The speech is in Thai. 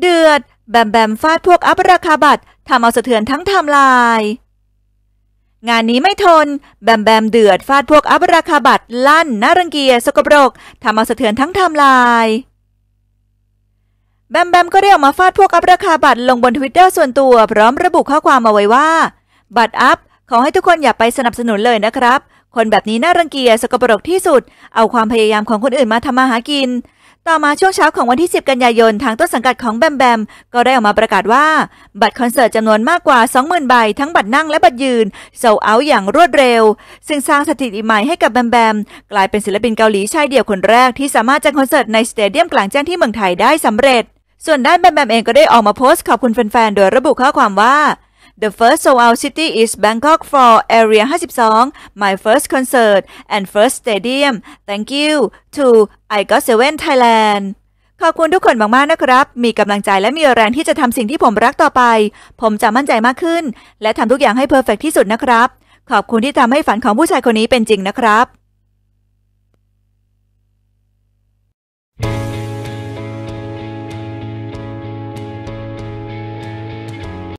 เดือดแบมแบมฟาดพวกอัพราคาบัตร ทำเอาสะเทือนทั้งทำลาย งานนี้ไม่ทน แบมแบมเดือดฟาดพวกอัพราคาบัตร ลั่น น่ารังเกียจสกปรกทำเอาสะเทือนทั้งทำลายแบมแบมก็ได้ออกมาฟาดพวกอัพราคาบัตรลงบนทวิตเตอร์ส่วนตัว พร้อมระบุข้อความมาไว้ว่า บัตรอัพขอให้ทุกคนอย่าไปสนับสนุนเลยนะครับ คนแบบนี้น่ารังเกียจสกปรกที่สุด เอาความพยายามของคนอื่นมาทำมาหากินต่อมาช่วงเช้าของวันที่ 10 กันยายน ทางต้นสังกัดของแบมแบม ก็ได้ออกมาประกาศว่า บัตรคอนเสิร์ตจำนวนมากกว่า 20,000 ใบ ทั้งบัตรนั่งและบัตรยืนโซเอาอย่างรวดเร็ว ซึ่งสร้างสถิติใหม่ให้กับแบมแบม กลายเป็นศิลปินเกาหลีชายเดี่ยวคนแรกที่สามารถจัดคอนเสิร์ตในสเตเดียมกลางแจ้งที่เมืองไทยได้สำเร็จส่วนด้านแบมแบมเองก็ได้ออกมาโพสต์ขอบคุณแฟนๆโดยระบุข้อความว่า The first sold out city is Bangkok for Area 52, my first concert and first stadium. Thank you to I Got Seven Thailand. ขอบคุณทุกคนมากๆนะครับ มีกำลังใจและมีแรงที่จะทำสิ่งที่ผมรักต่อไป ผมจะมั่นใจมากขึ้น และทำทุกอย่างให้เพอร์เฟกที่สุดนะครับ ขอบคุณที่ทำให้ฝันของผู้ชายคนนี้เป็นจริงนะครับ